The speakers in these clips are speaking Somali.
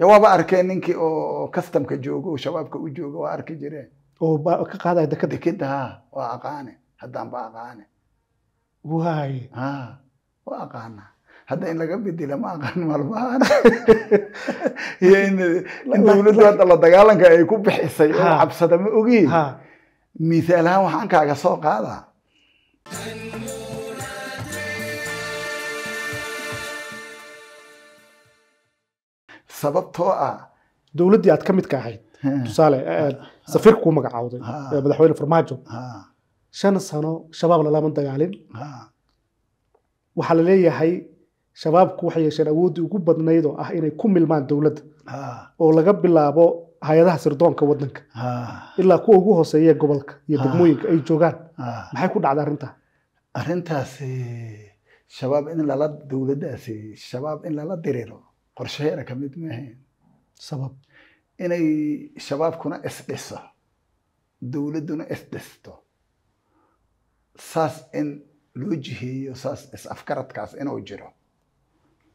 waaba arkeen ninkii oo customka joogo oo shabaabka u jooga waa arki jireen oo ka qaadaya dekada dekeda ha waa aqaane haddaanba aqaane waay ha waa aqaana hadda in laga bedela ma aqaan maalmahan iyo in dowladdu hadda la dagaalanka ay ku bixisay oo cabsada ma ogiin miisaal ahaan waxaan kaaga soo qaadaa sababtoo ah dowladdii aad ka midka ahayd tusaale eh, safiirka kuu magacaawday eh, madaxweyne farmaajo shan sano shabaab lama dagaalin waxaa la leeyahay shabaabku waxay yeesheen awooddii ugu badnaydoo ah inay ku milmaan dowladda oo laga bilaabo hay-adaha sirdoonka wadanka ilaa kuwa ugu hooseeya gobolka iyo degmooyinka ay joogaan maxay ku dhacday arrintaa arrintaasi shabaab in lala dowladdaasi eh, shabaab in lala diriro qorshaheena ka mid maahayn sabab inay shabaabkuna isdhiso dowladduna isdhisto saas in loo jiheeyo saas is afkaradkaas inuu jiro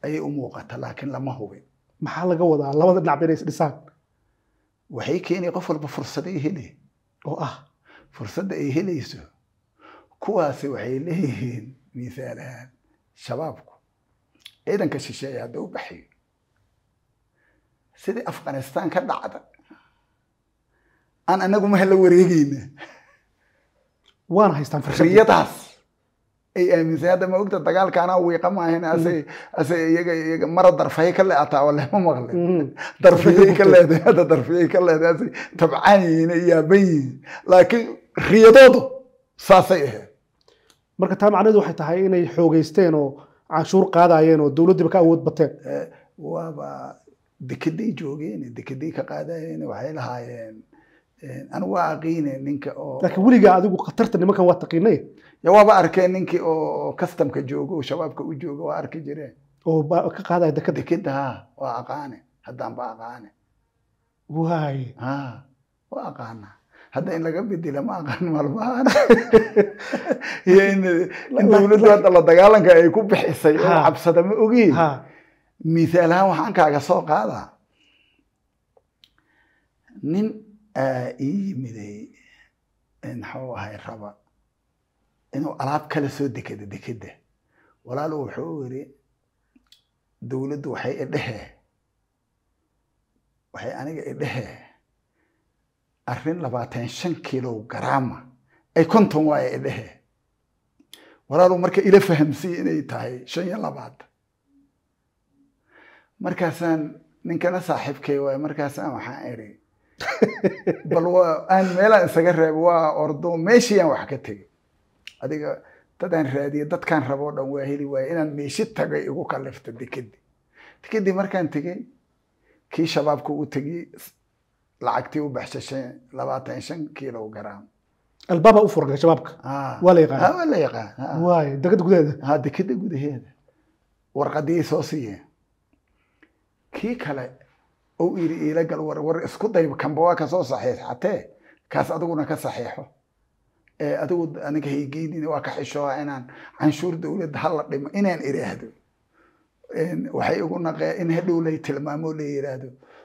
ayay u muuqata laakiin lama hubin maxaa laga wadaa labada dhinac bayna isdhisaan waxay keenaya qof walba fursaday heli oo ah fursadda ay helayso kuwaasi waxay leeyihiin misaal ahaan shabaabku ciidanka shisheeye hadda u baxayo sidii afghanistan ka dhacda aan anagu maha la wareegeyna waana haystaan fursiyadaas ay aaminsan hadda ma ogta dagaalkaana wiiqa maahin ase ase iyaga iyaga mara darfaye ka leeataa oo lema maqle mm-hmm. darfiyey ka leedahay hadda darfiyey ka leedahay ase tabcaan yihiin yaaban yihiin laakiin riyadoodu saasay ahayd marka taa macnaheedu waxay tahay inay xoogeysteen oo canshuur qaadaayeen oo dowladdiiba ka awood bateen eh, waaba dekeday joogeen dekeday ka qaadayeen waxay lahaayeen anigu waa aqiine ninka oo laakiin weligaa adigu khatarta nimankan waa taqiinay ya waaba arkeen ninkii oo customka jooga oo shabaabka u jooga waa arki jireen oo ka qaadaya dekeda dekeda ha waa aqaane haddaan aqaane waay ha waa aqaana hadda in laga bedela ma aqaan malmahan iyo in dowladdu hadda la dagaalanka ay ku bixisay oo cabsada ma ogiin mihaal ahaan waxaan kaaga soo qaadaa nin aa eh, ii yimiday maxuu ahay raba inuu alaab kale soo dekeda dekedda walaalu wuxuu yiri dowladdu waxay idhehee waxay aniga idhehee arrin labaatan shan kilo garaama ay konton waaye idhehe walaalu marka ila fahamsiye inay tahay shan iyo labaatan markaasaan ninkana saaxiibkay waay markaasaan waxaan idhi bal waa aan meelaan isaga reeb waa ordo meeshii wax ka tegay adiga dadaan raadiye dadkaan o dhan waa heli waaya inaan meeshi tagay igu kallifta dekedii dekedii markaan tegay kii shabaabka u tegey lacagtii u baxshasheen labaatan shan kilo garaam albaaba u furga shabaabka waa la yaqaan waa la yaqaan dekada gudaheeda ha dekada gudaheeda warqadii soo siiyeen kii kale u yidhi ilagal war war isku day kanba ka soo saxiixatee kaas adiguna ka saxiixo adigu aniga haygeynin waa ka xishooa inaan canshuur dowladda hala dhimo inaan iraahdo waxay igu naqee in hadhow lay tilmaamo la yidhaahdo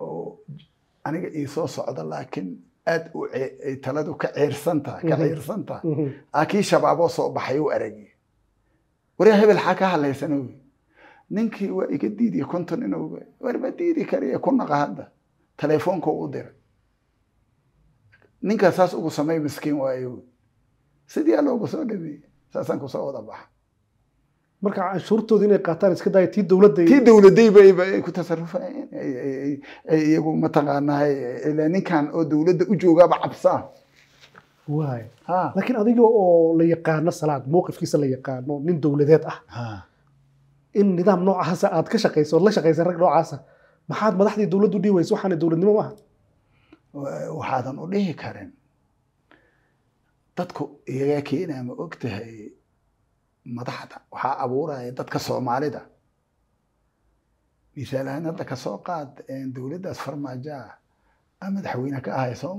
oo aniga ii soo socda laakiin aad ay taladu ka ciirsantaha ka mm-hmm. ciirsan mm-hmm. aa kii shabaaboo soo baxay u aragiy waryaa hebel xaa ka wey ninkii waa iga diidiya konton inuu warma diidi kariya ku naqa hadda taleefoonka u diray ninkaas saas ugu samay miskiin waayo sidii alla ugu soo dhameeyey saasaan kusoo wada baxa marka canshuurtooda inay qaataan iska daaya tii dowladda tii dowladayba ku tasarufayeen iyagu mataqaanaa ninkan oo dowladda u joogaaba cabsaa waay laakiin adiga oo la yaqaano salaad mowqifkiisa la yaqaano nin dowladeed ah in nidaam noocaasa aad ka shaqayso la shaqaysa rag noocaasa maxaad madaxdii dowladdu dhihi weysa waxaana dowladnimo u aha waxaadan u dhihi karin dadku iyagaa keenaa ma og tahay madaxda waxaa abuuraya dadka soomaalida misaal ahaan hadda kasoo qaad dowladdaas farmaajo ah a ah madaxweyne ka ahay soo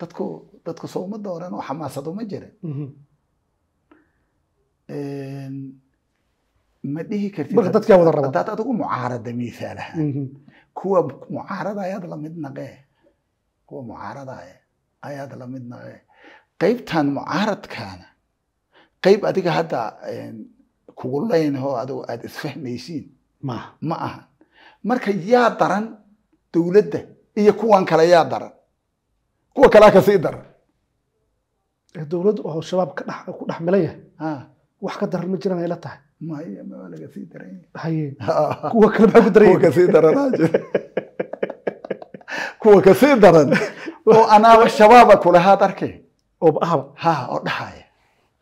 dadku dadku soo uma dooran oo xamaasado ma jirin mhm. ma dhihi kartidhadaad adigu mucaarada misaal ahaan mhm. kuwa mucaarada ayaad lamid naqee kuwa mucaarada ayaad lamid naqee qaybtan mucaaradkaana qayb adiga hadda kugu laynho adigo aad isfahmaysiin ma aha marka yaa daran dowladda iyo kuwan kale yaa daran kuwa kalea kasii daran dowladdu oo shabaab ku dhex milan yahay wax ka daran ma jiraan ay la tahay kasii daran kuwa kasii daran oo anaaba shabaaba kulahaad arkay oo ahaba ha oo dhaxaya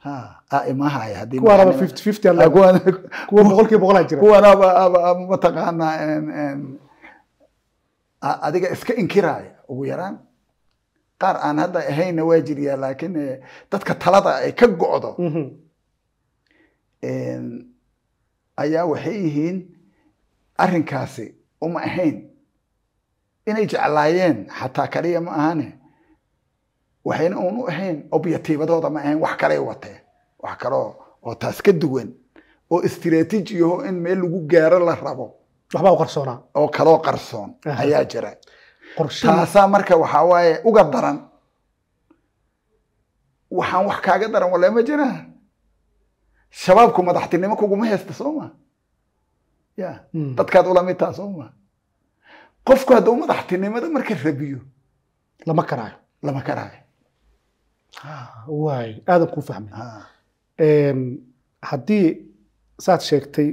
Ah, mataqaanaa adiga iska inkiraaya ugu yaraan qaar aan hadda ahayna waa jiriyaa laakiin dadka talada ay ka go'do mhm. ayaa waxay yihiin arrinkaasi uma ahayn inay jeclaayeen xataa kaliya ma ahane waxayna uun u ahayn obyatiibadooda ma ahayn wax kaley watee wax kale oo taas ka duwan oo istiraatiijiyaho in meel lagu gaaro la rabo waxbaa u qarsoonaa oo kaloo qarsoon ayaa jira taasaa marka waxaa waaye uga daran waxaan wax kaaga daran walle ma jiraa shabaabku madaxtinimo kuguma heysta sooma ya hmm. dadkaad ulamid taa soo qofku hadduu madaxtinimada marka rabiyo lama karaayo lama karaayo waay aadan kuu fahmay haddii saad sheegtay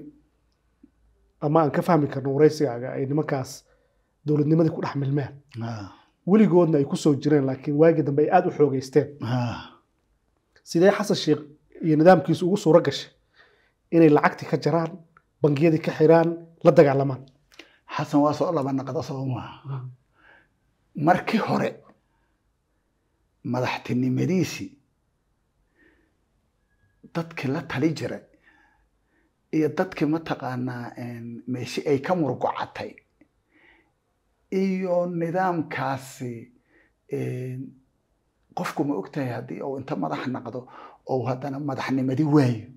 ama aan ka fahmi karno waraysigaaga ay nimankaas dowladnimadii ku dhex milmeen weligoodna ay ku soo jireen laakiin waagii dambe ay aad u xoogeysteen sidee xasan sheekh iyo nidaamkiisu ugu suuro gashay inay lacagtii ka jaraan bangiyadii ka xiraan la dagaalamaan xasan waa soo laba naqda soo markii hore madaxtinimadiisii dadki la tali jiray iyo dadkii mataqaanaa meeshi ay ka murgocatay iyo nidaamkaasi qofku ma ogtahay haddii uu inta madax naqdo ou haddana madaxnimadi waayo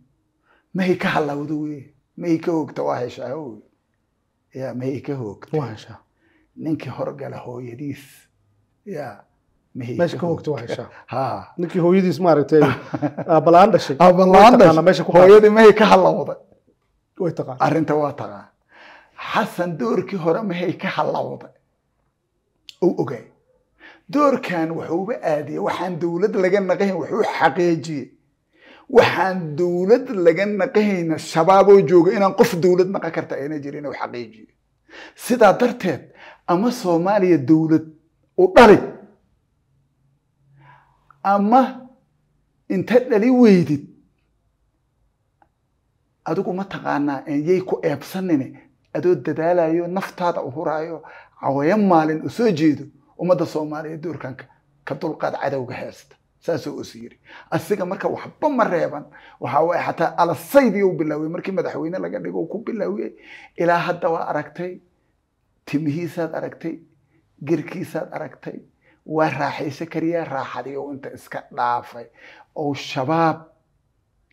mahay ka halawdo wey mahay ka hoogta waa heshaa wey ya mahay ka hoogta ninkii horgala hooyadiis ya meesha ka ninkii hooyadiis maaragtay aabalaan dhashay aabalaan mahay ka halawda way taqaan e arrinta waa taqaan xasan doorkii hore mahay ka halawda uu ogaay doorkan wuxuuba aadiyey waxaan dowlad laga naqahayn wuxuu xaqiijiyey waxaan dowlad laga naqahayna shabaaboo jooga inaan qof dowlad naqan karta ayna jirin uu xaqiijiyey sidaa darteed ama soomaaliya dowlad u dhali ama inta dhali weydid adigu ma taqaanaa yay ku eebsanine adoo dadaalayo naftaada uhuraayo cawayaan maalin u soo jeedo ummadda soomaaliya doorkan ka dulqaad cadowga heesta saasoo usi yiri asiga marka waxba ma reeban waxa xataa alasaydii u bilaaway markii madaxweyne laga dhigo uu ku bilaawiyey ilaa hadda waa aragtay timihiisaad aragtay girkiisaad aragtay waa raaxaysa kariya raaxadiyo inta iska dhaafay oo shabaab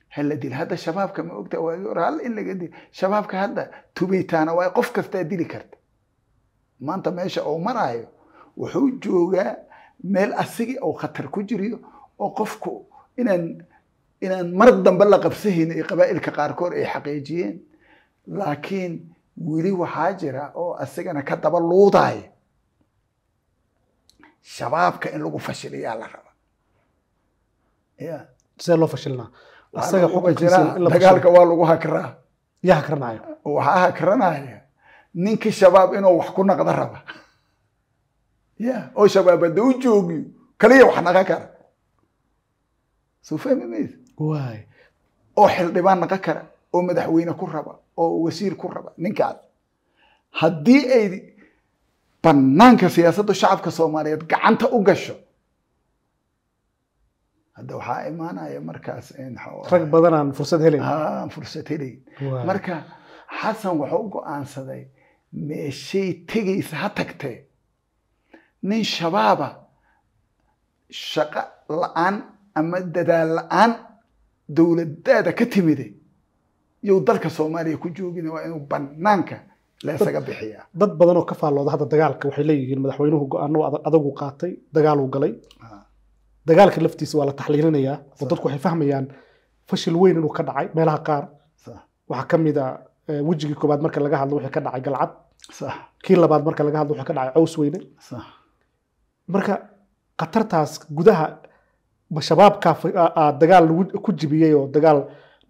hala dil hadda shabaabka ma ogta waagi hore in laga dil shabaabka hadda tubitaana waa qof kastaa dili karta maanta meesha uu maraayo wuxuu joogaa meel asigii oo khatar ku jiriyo oo qofku inaan inaan mar dambe la qabsahayn ay qabaa'ilka qaarkood ay xaqiijiyeen laakiin weli waxaa jira oo asigana ka daba luudaya shabaabka in lagu fashiliyaa la raba ya see loo fashilnaa asaga dagaalka waa lagu hakraa ya hakranaya waxaa hakranaya ninkii shabaab inuu wax ku naqdo raba ya oo shabaab haddii u joogiyo kaliya wax naqan kara soo fahmi maysa waay oo xildhibaan naqan kara oo madaxweyne ku raba oo wasiir ku raba ninkaas haddii ay banaanka siyaasadda shacabka soomaaliyeed gacanta u gasho hadda waxaa imaanaya markaas rag badanaan fursad helayn fursad helayn marka xasan wuxuu u go-aansaday meeshay tegaysa ha tagtee nin shabaaba shaqo la-aan ama dadaal la-aan dowladaada ka timide yow dalka soomaaliya ku joogina waa inuu banaanka dad badan oo ka faallooda hadda dagaalka waxay leeyihiin madaxweynuhu go-aano adagu qaatay dagaaluu galay dagaalka laftiisa waa la taxliilinayaa oo dadku waxay fahmayaan fashil weyn inuu ka dhacay meelaha qaar waxaa ka mid a eh, wejigii koobaad marka laga hadlo wixii ka dhacay galcad kii labaad marka laga hadlo wixii ka dhacay weyne marka khatartaas gudaha ma dagaal ku jibiyey oo dagaal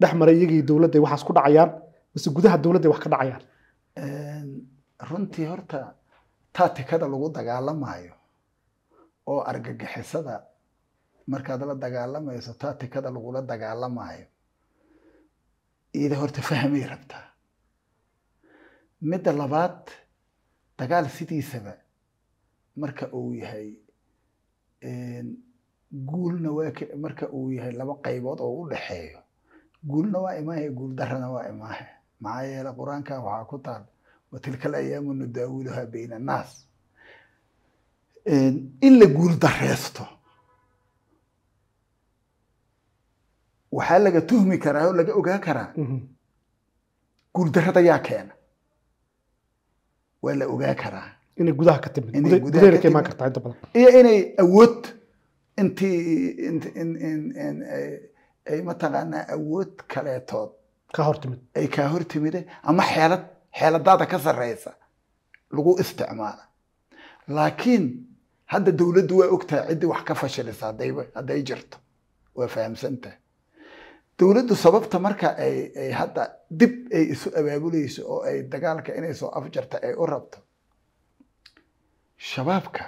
dhex maray iyagii dowladda waxaas ku dhacayaan mise gudaha dowladda wax ka dhacayaan Ehm, runtii horta taa tikada lagu dagaalamayo oo argagixisada markaad la dagaalamayso taa tikada lagula dagaalamayo ida horta fahmay rabtaa midda labaad dagaal sidiisaba marka uu yahay ehm, guulna waa marka uu yahay laba qaybood oo u dhexeeyo guulna waa imaahe guul darrana waa imaahe maxaa yeele qur-aanka waxaa ku taal watilka alayaamu nudaawiluha bayna annaas in la guuldareysto waxaa laga tuhmi karaa oo laga ogaan karaa guuldarrada yaa keena waa la ogaan karaa inay gudaha ka timid inay awood intii ay mataqaanaa awood kaleetood ka hortimid ay kaa hortimide ama xeelad xeeladaada ka sarreysa lagu isticmaala laakiin hadda dowladdu waa ogtahay ciddii wax ka fashilisa hadayba hadday jirto waa fahamsantaha dowladdu sababta marka ay ay hadda dib ay isu abaabuleyso oo ay dagaalka inay soo afjarta ay u rabto shabaabka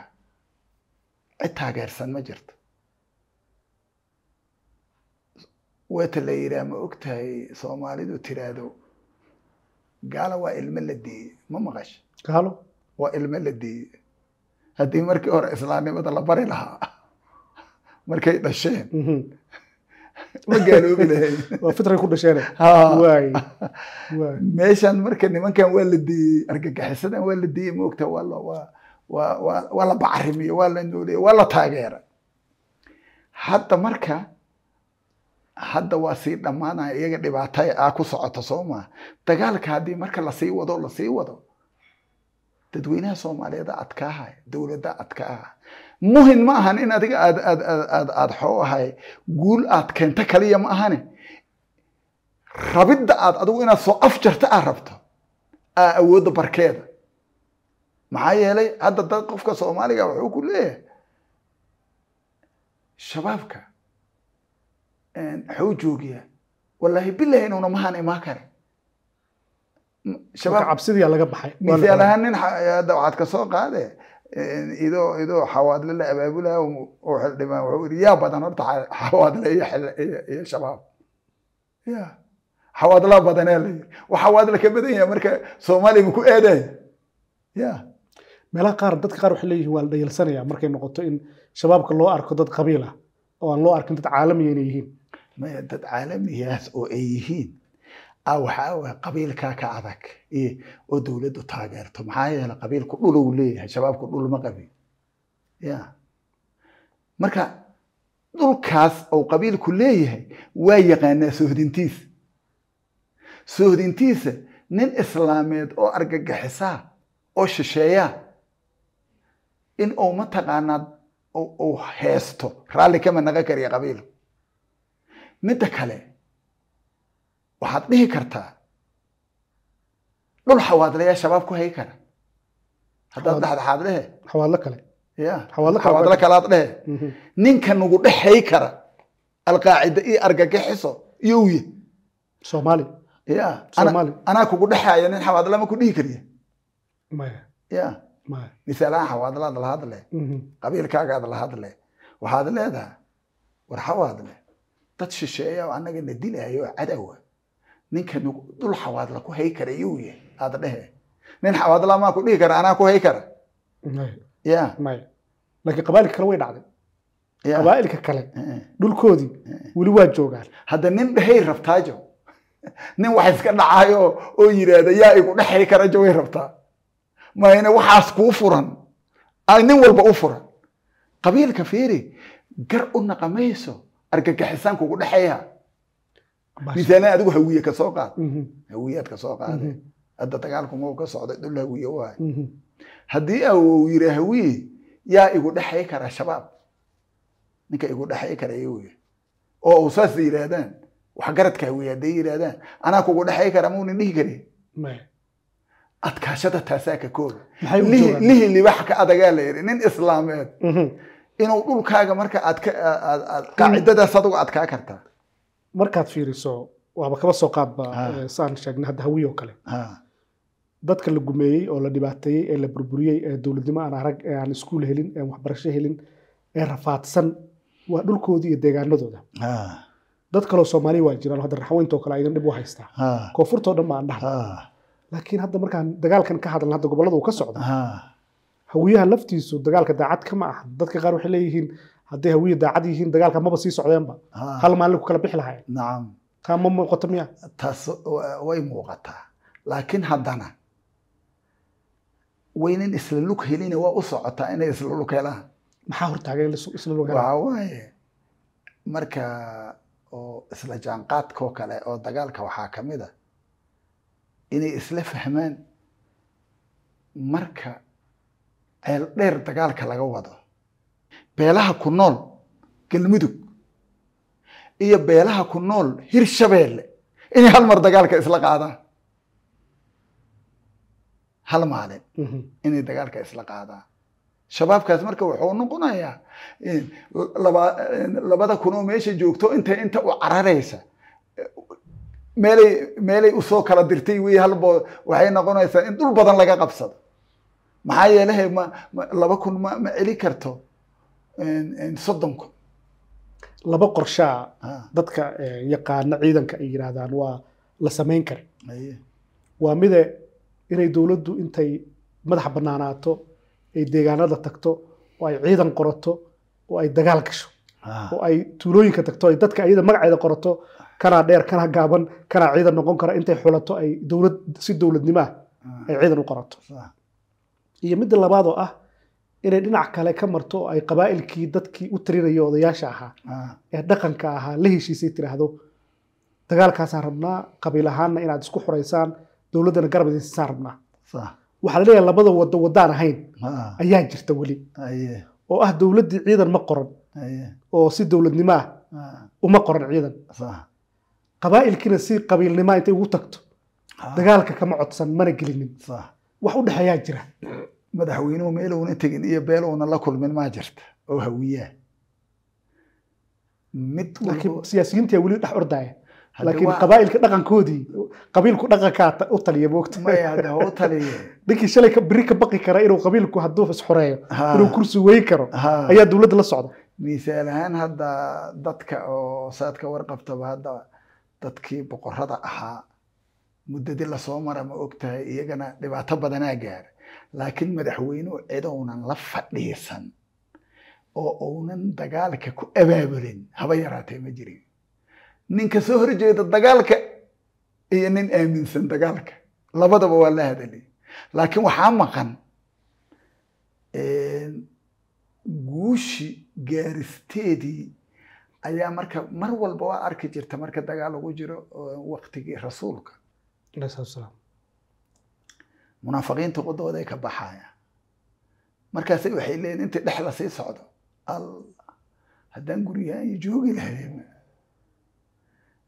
cid taageersan ma jirto weta la yiraa ma og tahay soomaalidu tiraahdo gaalo waa ilmo la deeye ma maqasho gaalo waa ilmo la deeye haddii markii hore islaamnimada la bari lahaa markay dhasheen mhm. ma gaaloobi lahayn waa fitray ku dhasheen meeshan marka nimankan waa la deeyey argagixisadan waa la deeyey moogta waa waa waa waa la bacarimiye waa la nooleeye waa la taageera hadda marka hadda waa sii dhammaanaya iyaga dhibaata aa ku socoto sooma dagaalka haddii marka lasii wado lasii wado dadweynaha soomaaliyeeda adkaaha dowladda adkaaha muhin ma ahan in adiga aad xoo ahay guul aad keento kaliya ma ahane rabidda aad adigu inaad soo afjarta aad rabto aa awoodda barkeeda maxaa yeelay hadda dad qofka soomaaliga wuxuu ku leeyahay shabaabka waxa joogiya joogiyaa wallaahi bilahi inuuna mahaan imaa kare shabaab laga baxay misaal ahaan nin hadda waxaad ka soo qaade idoo idoo xawaadle la abaabulaya oo xildhibaan wuxuu yidhi yaa badan horta xawaadle iyo shabaab ya xawaadlaa badanaa la yidhi waa xawaadle ka badan yaha marka soomaaliya ma ku aadaya ya meelaha qaar dadka qaar waxay leeyihin waa la dhayalsanaya markay noqoto in shabaabka loo arko dad qabiil ah oo aan loo arkin dad caalamiya inay yihiin maya dad caalamigaas oo ay yihiin ah, waxaa qabiilkaa ka adag oo dowladdu taageerto maxaa yeele qabiilku dhulou leeyahay shabaabku dhul ma qabin ya marka dhulkaas uu qabiilku leeyahay waa yaqaanaa soohdintiisa soohdintiisa nin islaameed oo argagixisaa oo shisheeyaa in uu mataqaanaa uu heesto raalli kama naqa kariya qabiilku midda kale waxaad dhihi kartaa dhul xawaadlayaa shabaab ku hay kara haddaad dhexdhexaad dhehe xawaadlo kale ya xawaadlo kalaad dhehe mhm. ninka nagu dhex hay kara alqaacida iyo argagixiso yowye soomaali ya soomaali anaa kugu dhexaayo nin xawaadla ma ku dhihi kariya maya ya maya misaalaha xawaadlaad la hadle mhm. qabiilkaagaad la hadle waxaad leedaha war xawaadle dad shisheeya oo annagana dilaayo oo cadawa ah. ninka dul xawaadla ku hay kara yuu yahay aada dhehe nin xawaadla maa ku dhihi kara anaa ku hay kara ya maya laakiin qabaailka kale way dhacday qabaailka kale eh, eh. dhulkoodii eh, weli waa joogaan hadda nin dhehay rabtaajo nin wax iska dhacaayo oo yidhaahda yaa igu dhexay kara jo way rabtaa mayna waxaas kuu furan nin walba u furan qabiilka fiiri gar u naqamayso argagaxisaanku ugu dhexeeya misaanada adigu hawiye ka soo qaad mhm. hawiyaad ka soo qaade mhm. hadda dagaalkuma u ka socday dhul hawiye u mhm. haddii awou yiri hawiye yaa igu dhexay kara shabaab ninka igu dhexay karay wy oo u saas yiraahdaan waxgaradka hawiye hadday yiraahdaan anaa kugu dhexay kara muunin dhihi kare adkaashada taasaa ka kooba lihi libax ka adagaa la yidhi nin islaameed inuu dhulkaaga marka aad qaacidadaas adigu adkaa kartaa markaad fiiriso waaba kaba soo qaadba ah. saan sheegnay hadda hawiyo kale ah. dadka la gumeeyey oo la dhibaateeyey ee la burburiyey ee dowladnimo aan arag ee aan iskuul helin ee waxbarasho helin ee rafaadsan waa dhulkoodii iyo deegaanadooda ah. dad kaloo soomaaliya waa jiraan hadda raxweynta oo kale aydan dhib u haystaa koonfurtoo dhan baan dhahnay laakiin hadda markaan dagaalkan ka hadalna hadda gobolada uu ka socda hawiyaha laftiisu dagaalka daacad kama ah dadka qaar waxay leeyihiin hadday hawiya daacad yihiin dagaalka maba sii socdeenba ah. hal maalin ku kala bixi lahayn nacam taa ma muuqato miya taas way muuqataa laakiin haddana waynan isla lug helina waa u socotaa inay isla lug helaan maxaa hortaageen isla lug helaan waaye marka oo isla jaanqaadkoo kale oo dagaalka waxaa ka mid a inay isla fahmaan marka ceel dheer dagaalka laga wado beelaha ku nool galmudug iyo beelaha ku nool hirshabeelle inay hal mar dagaalka isla qaadaan hal maalin mhm. inay dagaalka isla qaadaan shabaabkaas marka wuxuu noqonayaa eh, eh, labada kunoo meesha joogto inta inta u cararaysa meelay meelay usoo kala dirtay wi halbo waxay noqonaysaa in dhul badan laga qabsado maxaa yeelhe ma laba kun ma ma celi karto soddon kun laba qorshaa dadka yaqaana ciidanka ay yiraahdaan waa la samayn kara waa mide inay dowladdu intay madax banaanaato ay deegaanada tagto oo ay ciidan qorato oo ay dagaal gasho oo ay tuulooyinka tagto ay dadka iyada magaceeda qorato kanaa dheer kanaa gaaban kanaa ciidan noqon kara intay xulato ay dowlad si dowladnimo ah ay ciidan u qorato iyo midda labaad oo ah inay dhinac kale ka marto oo ay qabaa'ilkii dadkii u tirinayo odayaasha ahaa ah. ee dhaqanka ahaa la heshiisay tiraahdo dagaalkaasaan rabnaa qabiil ahaanna inaad isku xuraysaan dowladdana garab idinsisaan rabnaa waxaa la leeyahay labada wado waddaan ahayn ah. ayaa jirta weli oo ah dowladdii ciidan ma qoran oo si dowladnimo ah, ah uma qoran ciidan qabaa'ilkiina si qabiilnimaa intay ugu tagto dagaalka kama codsan mana gelinin wax u dhexeeyaa jira madaxweynuhu meelowna tegin iyo beel beelowna la kulmin maa jirta oo hawiyaa mid weli dhex ordaya laakiin qabaailka dhaqankoodii qabiilku dhaqankaa u taliya moogta ninkii shalay biri ka baqi kara inuu qabiilku hadduu isxoreeyo inuu kursi weyn karo ayaa dowladda la socda misaal ahaan hadda dadka oo saadka warqabtaba hadda dadkii boqorada ahaa muddadi lasoo mara ma ogtahay iyagana dhibaato badanaa gaara laakiin madaxweynuhu cidounan la fadhiisan oo uunan dagaalka ku abaabulin haba yaraatee ma jirin ninka soo horjeeda dagaalka iyo nin aaminsan dagaalka labadaba waa la hadalay laakiin waxaa maqan guushi gaaristeedii ayaa marka mar walba waa arki jirta marka dagaal ugu jiro waktigii rasuulka munaafiqiinta waddooda ka baxayaan markaas waxay leeyin intii dhex la sii socdo allah haddaan gurigaan joogi lahayn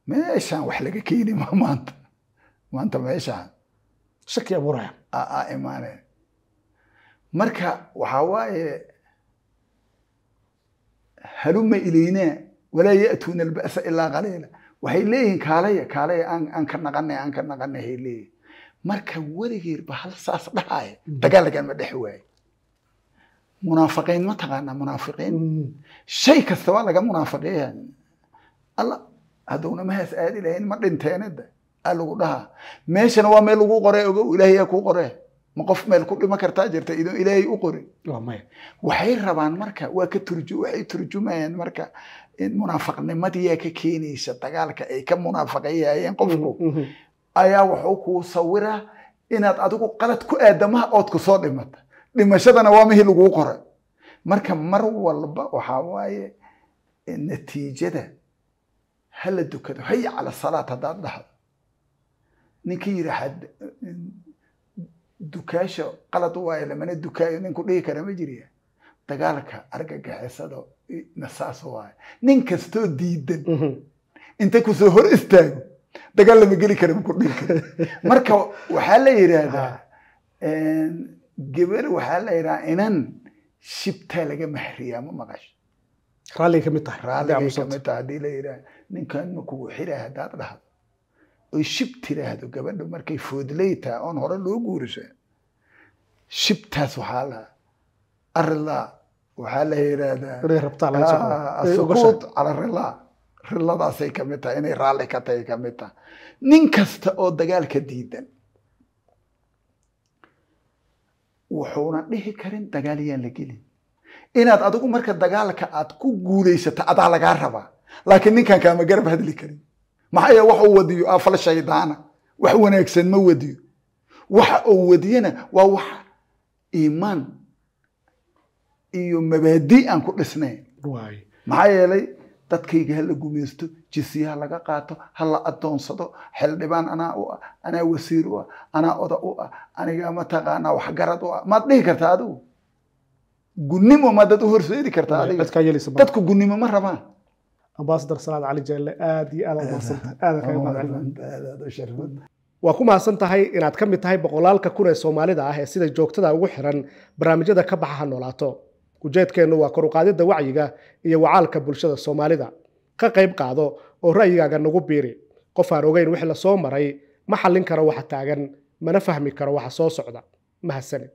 meeshaan wax laga keeni ma maanta maanta meeshaan shaki abuuraya aa imaaneen marka waxaa waaye haluma ilaynaa walaa ya'tuuna alba'sa ilaa qaliila waxay leeyihin kaalaya kaalaya aan ka naqanay aan ka naqanay hay leeyihin marka weligeed bahal saas dhahaya dagaalagaan ma dhex waaye munaafiqiin ma taqaanaa munaafiqiin shay kasta waa laga munaafiqiya alla haddowna mahaas aadi lahayn ma dhinteenada a lagu dhahaa meeshana waa meel lagu qore ogow ilaahayaa ku qore ma qof meel ku dhima kartaa jirta idoon ilaahay u qorin waxay rabaan marka waa ka turju waxay turjumayaan marka in munaafaqnimadiyaa ka keenaysa dagaalka ay ka munaafaqayayeen qofku mm, mm, mm ayaa wuxuu kuu sawiraa inaad adigu qalad ku aadamaha ood ku soo dhimata dhimashadana waa mihii laguu qoray marka mar walba waxaa waaye natiijada hala dukado haya cala salaad haddaad dhahdo ninkii yidhaahad dukaasha qalad waayo lamana dukaayo ninku dhihi kara ma jiriya dagaalka argagixisada nasaas saas waayo nin kastoo diidan mhm. inta kusoo hor istaago dagaal lama geli kara makordhinka marka waxaa la yidhaahdaa ah. gabar waxaa la yidhahaa inan shibtaa laga mahriyaa ma maqasho raalligay kamid tahay raalligay kamid tahay haddii la yidhaah ninkan ma kugu xiraah haddaad dhahdo oy shib tiraahdo gabadha markay foodley oon hore loo guurisa shibtaas waxaa la arilaa waxaa la yidhaahdaa asquud ah, ah, cala rilaa riladaasay ka mid tahay inay raalli ka tahay ka mid tahay nin kasta oo dagaalka diidan wuxuuna dhihi karin dagaal yaan la gelin inaad adigu marka dagaalka aad ku guulaysato adaa lagaa rabaa laakiin ninkan kaama garab hadli karin maxaa yeel wax uu wadiyo afal ah, shaydaana wax wanaagsan ma wadiyo waxa uu wadiyana waa wax iimaan iyo mabaadi aan ku dhisnayn maxaa yeelay dadkayga ha la gumaysto jisiyaha laga qaato ha la addoonsado xildhibaan anaa u ah anaa wasiir u ah anaa oda u ah aniga mataqaanaa waxgarad u ah maad dhihi kartaa adigu gunnimo maadad u horseedi kartaa adadku gunnimo ma rabaan ambasadar salaad cali jelle aad iyo aad waa ku mahadsan tahay inaad ka mid tahay boqolaalka kun ee soomaalida ah ee sida joogtada ugu xiran barnaamijyada ka baxa ha noolaato ujeedkeennu waa koruqaadidda wacyiga iyo wacaalka bulshada soomaalida ka qayb qaado oo ra'yigaaga nagu biiri qof aan ogeyn wix lasoo maray ma xallin karo waxa taagan mana fahmi karo waxa soo socda mahadsanid